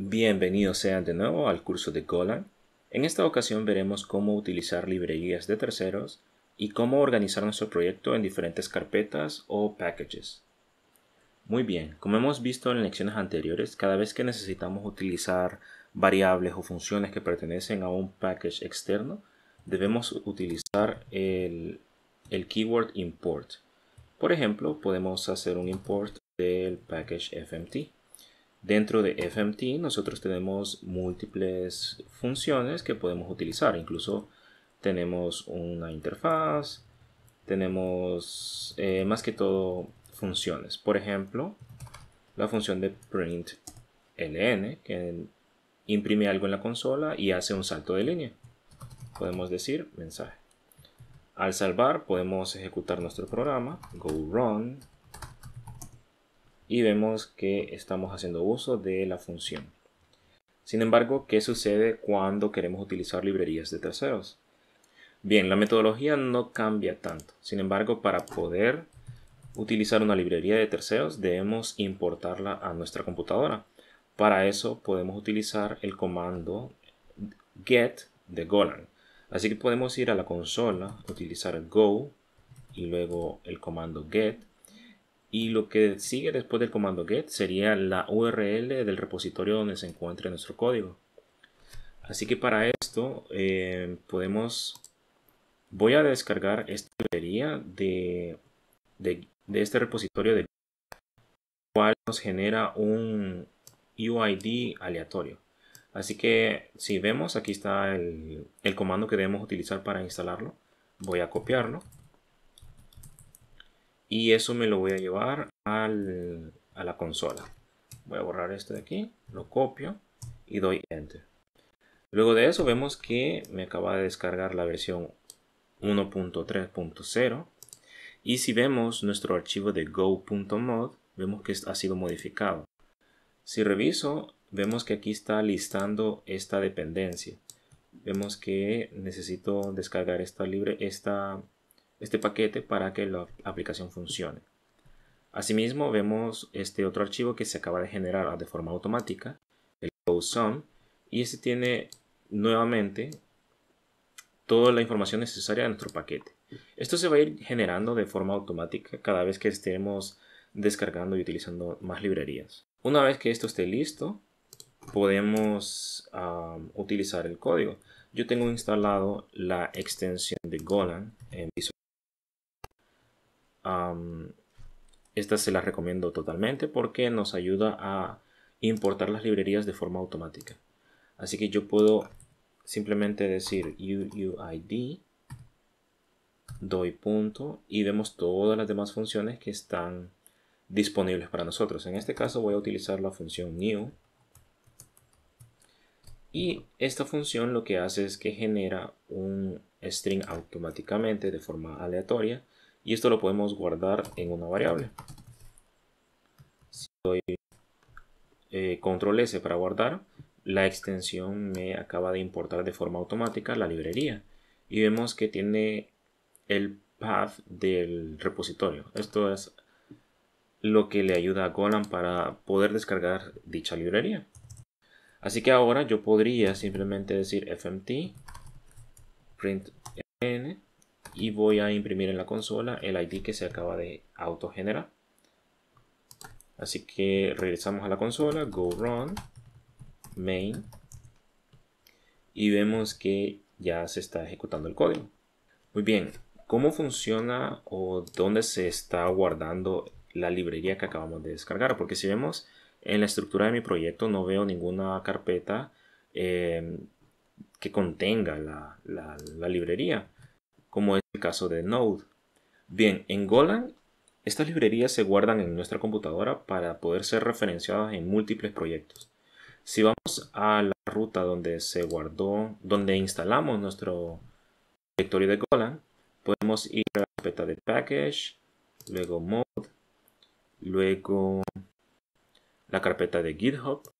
Bienvenidos sean de nuevo al curso de Golang. En esta ocasión veremos cómo utilizar librerías de terceros y cómo organizar nuestro proyecto en diferentes carpetas o packages. Muy bien, como hemos visto en lecciones anteriores, cada vez que necesitamos utilizar variables o funciones que pertenecen a un package externo, debemos utilizar el, el keyword import. Por ejemplo, podemos hacer un import del package fmt. Dentro de FMT nosotros tenemos múltiples funciones que podemos utilizar. Incluso tenemos una interfaz, tenemos eh, más que todo funciones. Por ejemplo, la función de println, que imprime algo en la consola y hace un salto de línea. Podemos decir mensaje. Al salvar podemos ejecutar nuestro programa, go run y vemos que estamos haciendo uso de la función. Sin embargo, ¿qué sucede cuando queremos utilizar librerías de terceros? Bien, la metodología no cambia tanto. Sin embargo, para poder utilizar una librería de terceros, debemos importarla a nuestra computadora. Para eso podemos utilizar el comando get de Golang. Así que podemos ir a la consola, utilizar go y luego el comando get y lo que sigue después del comando get sería la URL del repositorio donde se encuentra nuestro código. Así que para esto eh, podemos... Voy a descargar esta librería de, este repositorio de cual nos genera un UID aleatorio. Así que si vemos, aquí está el comando que debemos utilizar para instalarlo. Voy a copiarlo y eso me lo voy a llevar a la consola. Voy a borrar esto de aquí, lo copio y doy Enter. Luego de eso vemos que me acaba de descargar la versión 1.3.0 y si vemos nuestro archivo de go.mod vemos que ha sido modificado. Si reviso vemos que aquí está listando esta dependencia. Vemos que necesito descargar esta libre, esta este paquete para que la aplicación funcione. Asimismo, vemos este otro archivo que se acaba de generar de forma automática, el GoSum, y este tiene nuevamente toda la información necesaria de nuestro paquete. Esto se va a ir generando de forma automática cada vez que estemos descargando y utilizando más librerías. Una vez que esto esté listo, podemos utilizar el código. Yo tengo instalado la extensión de Golan en Visual esta se la recomiendo totalmente porque nos ayuda a importar las librerías de forma automática. Así que yo puedo simplemente decir uuid, doy punto y vemos todas las demás funciones que están disponibles para nosotros. En este caso voy a utilizar la función new y esta función lo que hace es que genera un string automáticamente de forma aleatoria y esto lo podemos guardar en una variable. Si doy eh, control S para guardar, la extensión me acaba de importar de forma automática la librería. Y vemos que tiene el path del repositorio. Esto es lo que le ayuda a Golan para poder descargar dicha librería. Así que ahora yo podría simplemente decir fmt print n y voy a imprimir en la consola el ID que se acaba de autogenerar. Así que regresamos a la consola, go run, main, y vemos que ya se está ejecutando el código. Muy bien, ¿cómo funciona o dónde se está guardando la librería que acabamos de descargar? Porque si vemos en la estructura de mi proyecto no veo ninguna carpeta eh, que contenga la librería como es el caso de Node. Bien, en Golang estas librerías se guardan en nuestra computadora para poder ser referenciadas en múltiples proyectos. Si vamos a la ruta donde se guardó, donde instalamos nuestro directorio de Golang, podemos ir a la carpeta de package, luego mode, luego la carpeta de GitHub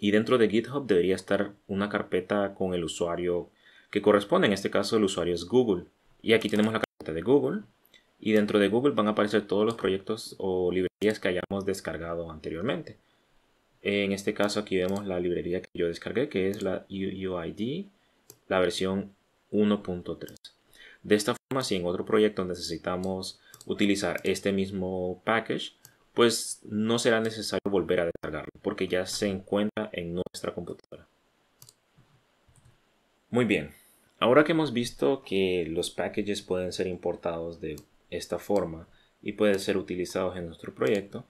y dentro de GitHub debería estar una carpeta con el usuario que corresponde, en este caso el usuario es Google. Y aquí tenemos la carpeta de Google y dentro de Google van a aparecer todos los proyectos o librerías que hayamos descargado anteriormente. En este caso aquí vemos la librería que yo descargué, que es la UUID, la versión 1.3. De esta forma, si en otro proyecto necesitamos utilizar este mismo package, pues no será necesario volver a descargarlo, porque ya se encuentra en nuestra computadora. Muy bien, Ahora que hemos visto que los packages pueden ser importados de esta forma y pueden ser utilizados en nuestro proyecto,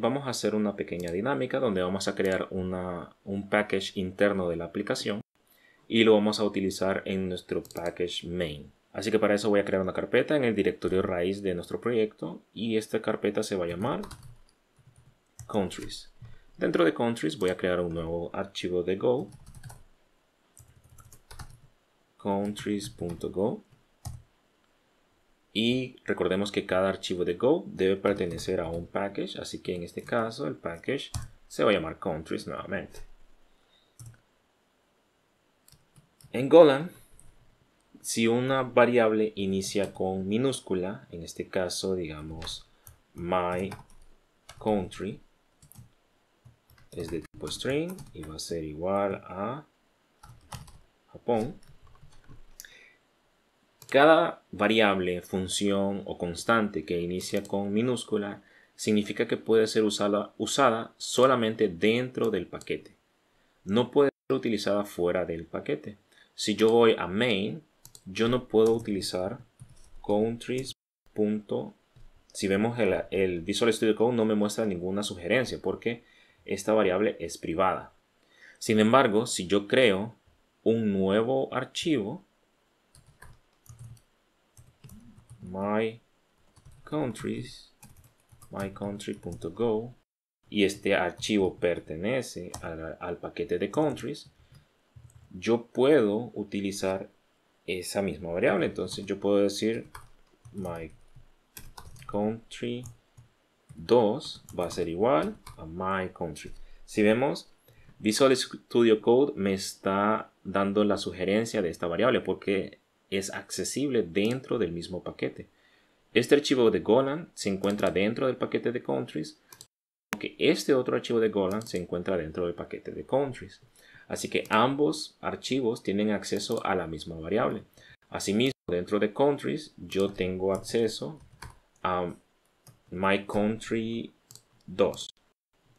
vamos a hacer una pequeña dinámica donde vamos a crear un package interno de la aplicación y lo vamos a utilizar en nuestro package main. Así que para eso voy a crear una carpeta en el directorio raíz de nuestro proyecto y esta carpeta se va a llamar countries. Dentro de countries voy a crear un nuevo archivo de Go countries.go y recordemos que cada archivo de Go debe pertenecer a un package, así que en este caso el package se va a llamar countries nuevamente. En golan si una variable inicia con minúscula, en este caso digamos my country, es de tipo string y va a ser igual a Japón, cada variable, función o constante que inicia con minúscula significa que puede ser usada, solamente dentro del paquete. No puede ser utilizada fuera del paquete. Si yo voy a main, yo no puedo utilizar countries. Si vemos el, el Visual Studio Code no me muestra ninguna sugerencia porque esta variable es privada. Sin embargo, si yo creo un nuevo archivo, my mycountry.go y este archivo pertenece al, paquete de countries, yo puedo utilizar esa misma variable. Entonces yo puedo decir my country 2 va a ser igual a my country. Si vemos, Visual Studio Code me está dando la sugerencia de esta variable porque es accesible dentro del mismo paquete. Este archivo de Golan se encuentra dentro del paquete de countries, aunque este otro archivo de Golan se encuentra dentro del paquete de countries. Así que ambos archivos tienen acceso a la misma variable. Asimismo, dentro de countries, yo tengo acceso a mycountry 2.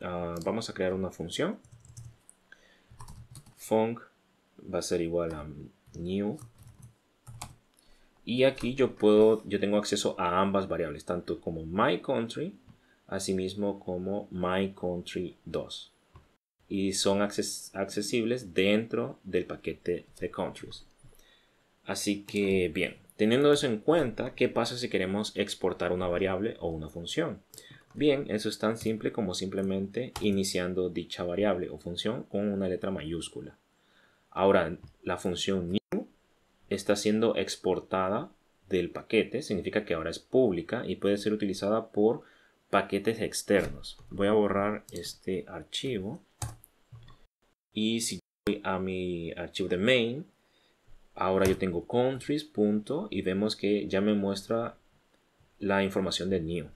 Ah, vamos a crear una función. Func va a ser igual a new y aquí yo puedo, yo tengo acceso a ambas variables, tanto como my country, asimismo como my country 2. Y son accesibles dentro del paquete de countries. Así que bien, teniendo eso en cuenta, ¿qué pasa si queremos exportar una variable o una función? Bien, eso es tan simple como simplemente iniciando dicha variable o función con una letra mayúscula. Ahora, la función está siendo exportada del paquete, significa que ahora es pública y puede ser utilizada por paquetes externos. Voy a borrar este archivo y si voy a mi archivo de main, ahora yo tengo countries. Punto, y vemos que ya me muestra la información del new.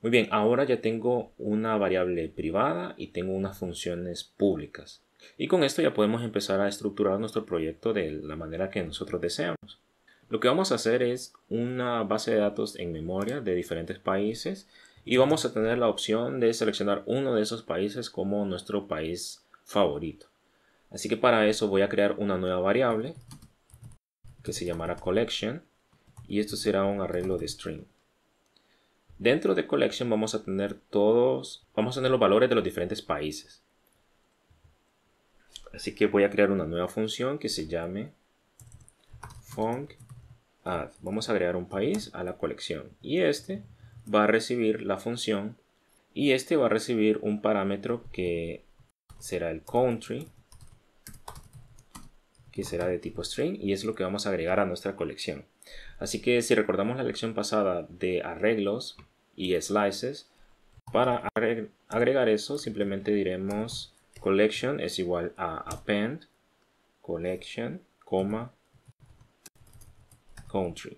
Muy bien, ahora ya tengo una variable privada y tengo unas funciones públicas. Y con esto ya podemos empezar a estructurar nuestro proyecto de la manera que nosotros deseamos. Lo que vamos a hacer es una base de datos en memoria de diferentes países y vamos a tener la opción de seleccionar uno de esos países como nuestro país favorito. Así que para eso voy a crear una nueva variable que se llamará collection y esto será un arreglo de string. Dentro de collection vamos a tener todos, vamos a tener los valores de los diferentes países. Así que voy a crear una nueva función que se llame func add. Vamos a agregar un país a la colección y este va a recibir la función y este va a recibir un parámetro que será el country que será de tipo string y es lo que vamos a agregar a nuestra colección. Así que si recordamos la lección pasada de arreglos y slices, para agregar eso simplemente diremos collection es igual a append collection, coma, country.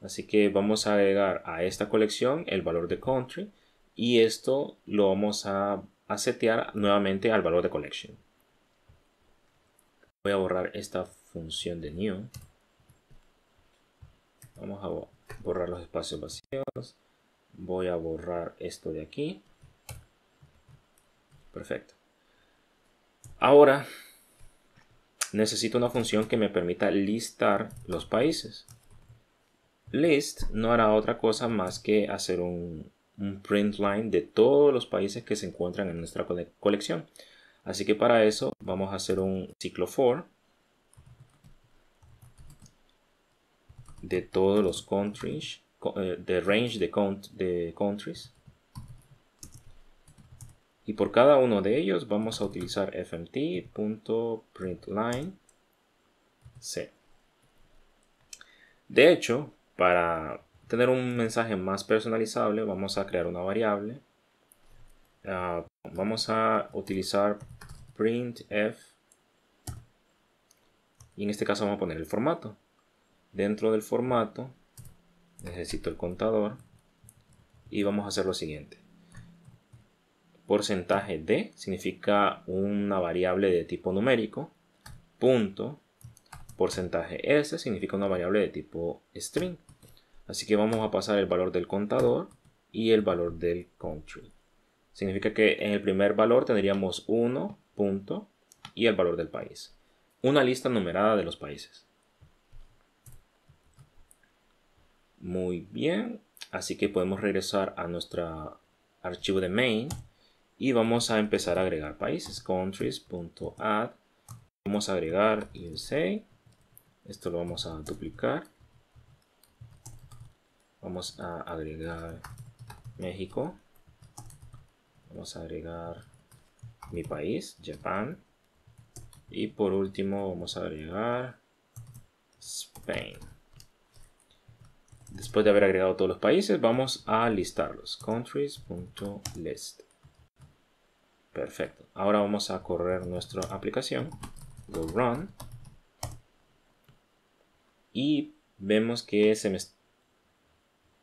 Así que vamos a agregar a esta colección el valor de country y esto lo vamos a, a setear nuevamente al valor de collection. Voy a borrar esta función de new. Vamos a borrar los espacios vacíos. Voy a borrar esto de aquí. Perfecto. Ahora necesito una función que me permita listar los países. List no hará otra cosa más que hacer un, print line de todos los países que se encuentran en nuestra colección. Así que para eso vamos a hacer un ciclo for de todos los countries, eh, de range de countries y por cada uno de ellos vamos a utilizar fmt.printlnc De hecho, para tener un mensaje más personalizable vamos a crear una variable. Ah, vamos a utilizar printf y en este caso vamos a poner el formato. Dentro del formato necesito el contador y vamos a hacer lo siguiente porcentaje de significa una variable de tipo numérico, punto, porcentaje s significa una variable de tipo string. Así que vamos a pasar el valor del contador y el valor del country. Significa que en el primer valor tendríamos 1, punto, y el valor del país. Una lista numerada de los países. Muy bien, así que podemos regresar a nuestro archivo de main y vamos a empezar a agregar países. Countries.add. Vamos a agregar USA. Esto lo vamos a duplicar. Vamos a agregar México. Vamos a agregar mi país, Japón. Y por último vamos a agregar Spain. Después de haber agregado todos los países, vamos a listarlos. Countries.list. Perfecto. Ahora vamos a correr nuestra aplicación. Go run. Y vemos que se me...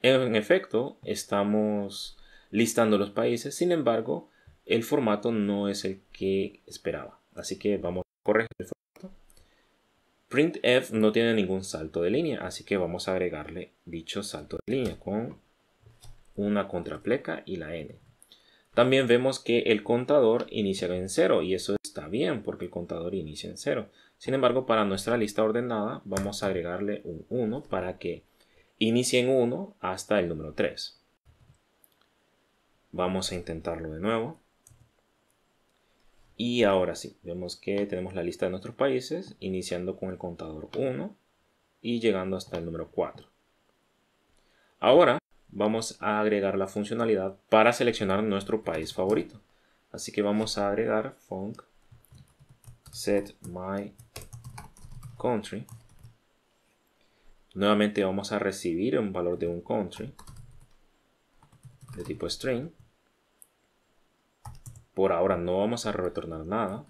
en efecto estamos listando los países. Sin embargo, el formato no es el que esperaba. Así que vamos a corregir el formato. Printf no tiene ningún salto de línea, así que vamos a agregarle dicho salto de línea con una contrapleca y la n. También vemos que el contador inicia en cero y eso está bien porque el contador inicia en cero. Sin embargo, para nuestra lista ordenada vamos a agregarle un 1 para que inicie en 1 hasta el número 3. Vamos a intentarlo de nuevo. Y ahora sí, vemos que tenemos la lista de nuestros países iniciando con el contador 1 y llegando hasta el número 4. Ahora vamos a agregar la funcionalidad para seleccionar nuestro país favorito. Así que vamos a agregar func set my country. Nuevamente vamos a recibir un valor de un country de tipo string. Por ahora no vamos a retornar nada.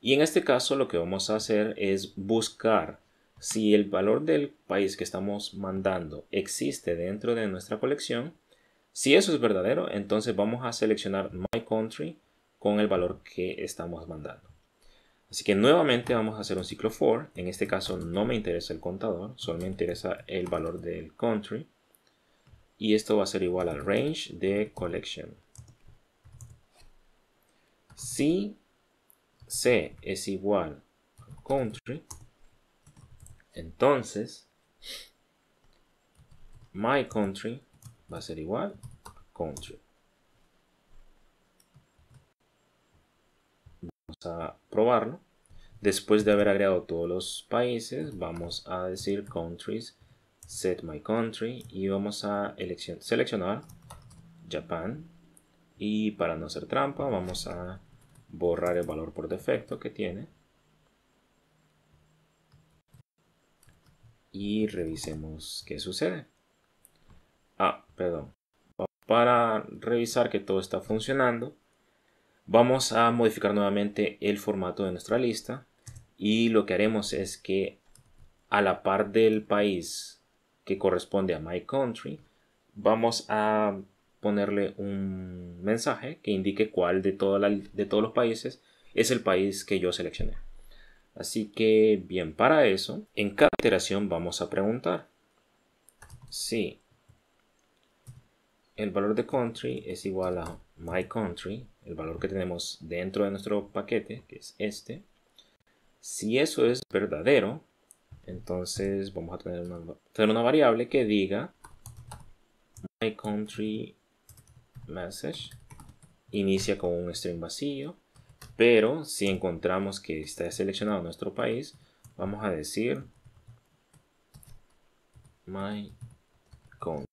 Y en este caso lo que vamos a hacer es buscar si el valor del país que estamos mandando existe dentro de nuestra colección, si eso es verdadero, entonces vamos a seleccionar My Country con el valor que estamos mandando. Así que nuevamente vamos a hacer un ciclo for. En este caso no me interesa el contador, solo me interesa el valor del country. Y esto va a ser igual al range de collection. Si C es igual a country, entonces, my country va a ser igual country. Vamos a probarlo. Después de haber agregado todos los países, vamos a decir countries, set my country y vamos a seleccionar Japan. Y para no hacer trampa, vamos a borrar el valor por defecto que tiene y revisemos qué sucede. Ah, perdón. Para revisar que todo está funcionando, vamos a modificar nuevamente el formato de nuestra lista y lo que haremos es que a la par del país que corresponde a My Country, vamos a ponerle un mensaje que indique cuál de, de todos los países es el país que yo seleccioné. Así que, bien, para eso, en cada iteración vamos a preguntar si el valor de country es igual a my country, el valor que tenemos dentro de nuestro paquete, que es este. Si eso es verdadero, entonces vamos a tener una, variable que diga my country message inicia con un string vacío pero si encontramos que está seleccionado nuestro país, vamos a decir my country.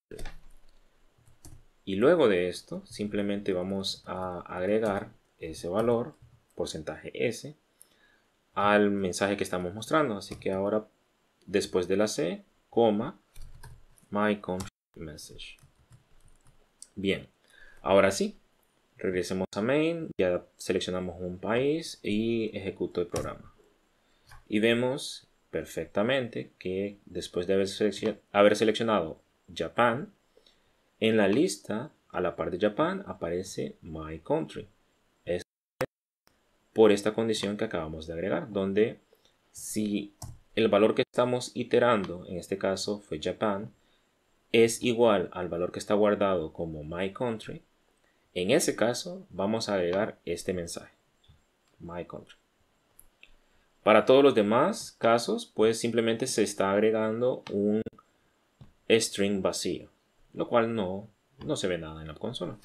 Y luego de esto, simplemente vamos a agregar ese valor, porcentaje S, al mensaje que estamos mostrando. Así que ahora, después de la C, coma, my country message. Bien, ahora sí, Regresemos a main, ya seleccionamos un país y ejecuto el programa. Y vemos perfectamente que después de haber, seleccionado Japan, en la lista a la par de Japan aparece My Country. Es por esta condición que acabamos de agregar, donde si el valor que estamos iterando, en este caso fue Japan, es igual al valor que está guardado como My Country, en ese caso, vamos a agregar este mensaje, my Para todos los demás casos, pues simplemente se está agregando un string vacío, lo cual no se ve nada en la consola.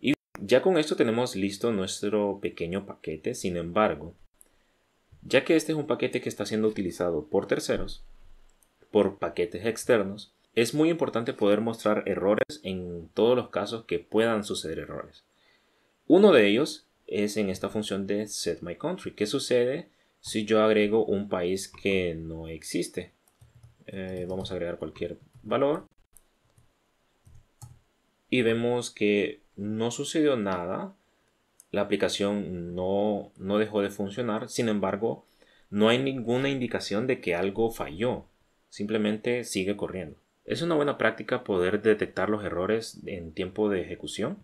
Y ya con esto tenemos listo nuestro pequeño paquete, sin embargo, ya que este es un paquete que está siendo utilizado por terceros, por paquetes externos, es muy importante poder mostrar errores en todos los casos que puedan suceder errores. Uno de ellos es en esta función de set my country. ¿Qué sucede si yo agrego un país que no existe? Eh, vamos a agregar cualquier valor. Y vemos que no sucedió nada. La aplicación no dejó de funcionar. Sin embargo, no hay ninguna indicación de que algo falló. Simplemente sigue corriendo. Es una buena práctica poder detectar los errores en tiempo de ejecución.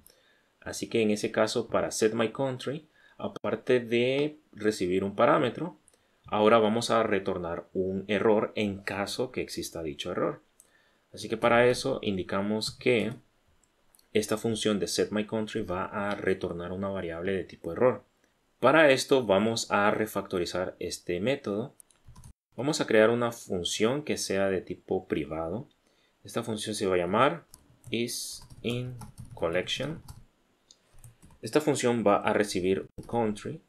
Así que en ese caso para set my country, aparte de recibir un parámetro, ahora vamos a retornar un error en caso que exista dicho error. Así que para eso indicamos que esta función de setMyCountry va a retornar una variable de tipo error. Para esto vamos a refactorizar este método. Vamos a crear una función que sea de tipo privado esta función se va a llamar is in collection. Esta función va a recibir un country.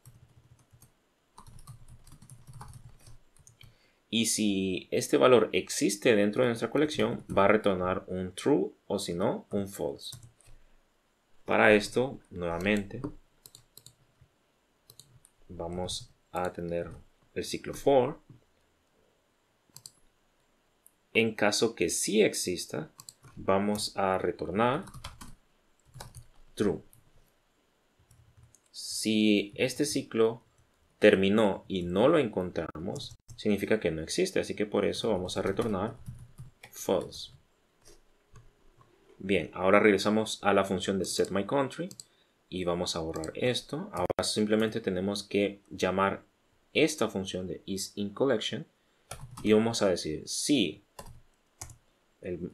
Y si este valor existe dentro de nuestra colección, va a retornar un true o si no, un false. Para esto, nuevamente, vamos a tener el ciclo for en caso que sí exista, vamos a retornar true. Si este ciclo terminó y no lo encontramos, significa que no existe. Así que por eso vamos a retornar false. Bien, ahora regresamos a la función de setMyCountry y vamos a borrar esto. Ahora simplemente tenemos que llamar esta función de isInCollection y vamos a decir si el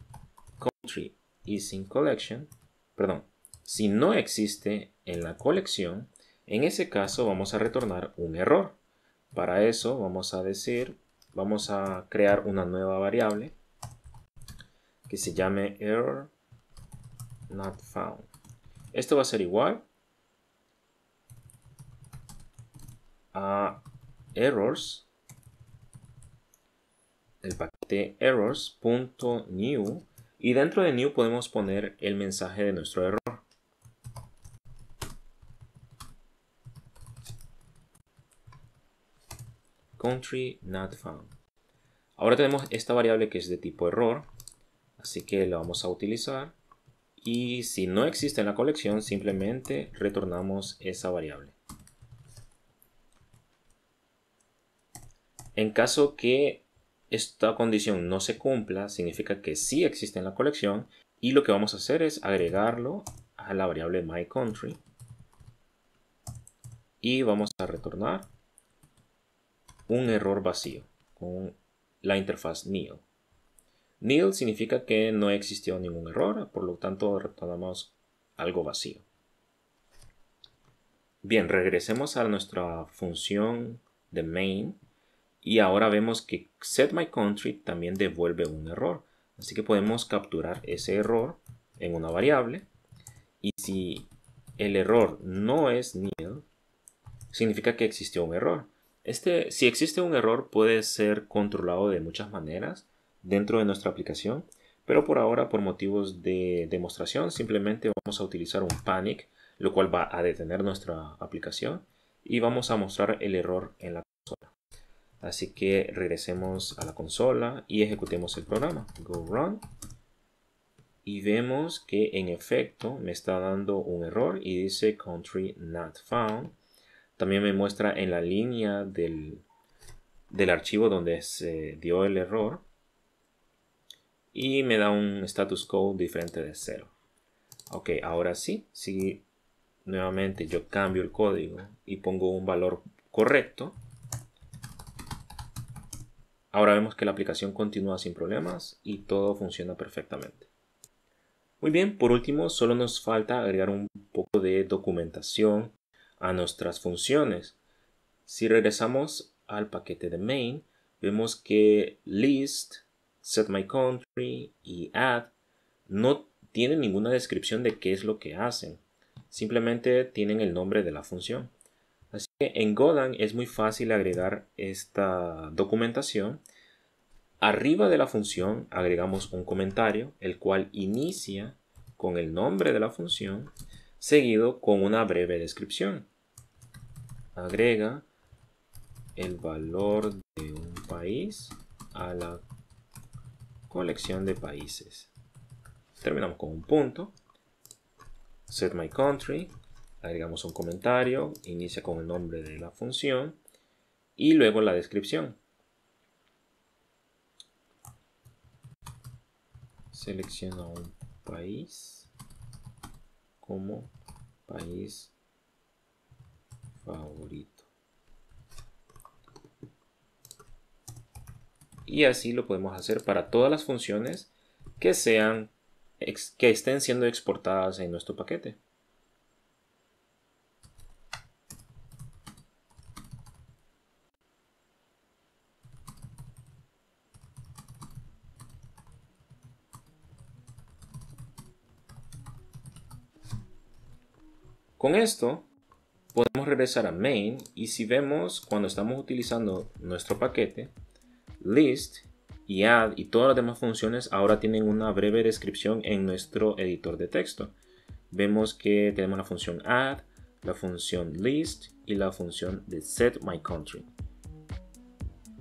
country is in collection, perdón, si no existe en la colección, en ese caso vamos a retornar un error. Para eso vamos a decir, vamos a crear una nueva variable que se llame error not found. Esto va a ser igual a errors el paquete errors.new y dentro de new podemos poner el mensaje de nuestro error. Country not found. Ahora tenemos esta variable que es de tipo error, así que la vamos a utilizar. Y si no existe en la colección, simplemente retornamos esa variable. En caso que esta condición no se cumpla, significa que sí existe en la colección y lo que vamos a hacer es agregarlo a la variable myCountry y vamos a retornar un error vacío con la interfaz nil. Nil significa que no existió ningún error, por lo tanto retornamos algo vacío. Bien, regresemos a nuestra función de main y ahora vemos que set my country también devuelve un error. Así que podemos capturar ese error en una variable y si el error no es nil, significa que existió un error. Este, si existe un error puede ser controlado de muchas maneras dentro de nuestra aplicación, pero por ahora por motivos de demostración simplemente vamos a utilizar un panic, lo cual va a detener nuestra aplicación y vamos a mostrar el error en la Así que regresemos a la consola y ejecutemos el programa. Go run. Y vemos que en efecto me está dando un error y dice country not found. También me muestra en la línea del, archivo donde se dio el error. Y me da un status code diferente de cero. Ok, ahora sí, si nuevamente yo cambio el código y pongo un valor correcto, Ahora vemos que la aplicación continúa sin problemas y todo funciona perfectamente. Muy bien, por último, solo nos falta agregar un poco de documentación a nuestras funciones. Si regresamos al paquete de main, vemos que list, set my country y add no tienen ninguna descripción de qué es lo que hacen. Simplemente tienen el nombre de la función. Así que en Godan es muy fácil agregar esta documentación. Arriba de la función agregamos un comentario, el cual inicia con el nombre de la función, seguido con una breve descripción. Agrega el valor de un país a la colección de países. Terminamos con un punto. Set my country agregamos un comentario, inicia con el nombre de la función y luego la descripción. Selecciono un país como país favorito. Y así lo podemos hacer para todas las funciones que sean que estén siendo exportadas en nuestro paquete. Con esto podemos regresar a main y si vemos cuando estamos utilizando nuestro paquete, list y add y todas las demás funciones ahora tienen una breve descripción en nuestro editor de texto. Vemos que tenemos la función add, la función list y la función de set my country.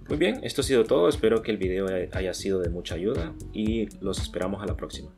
Muy bien, esto ha sido todo, espero que el video haya sido de mucha ayuda y los esperamos a la próxima.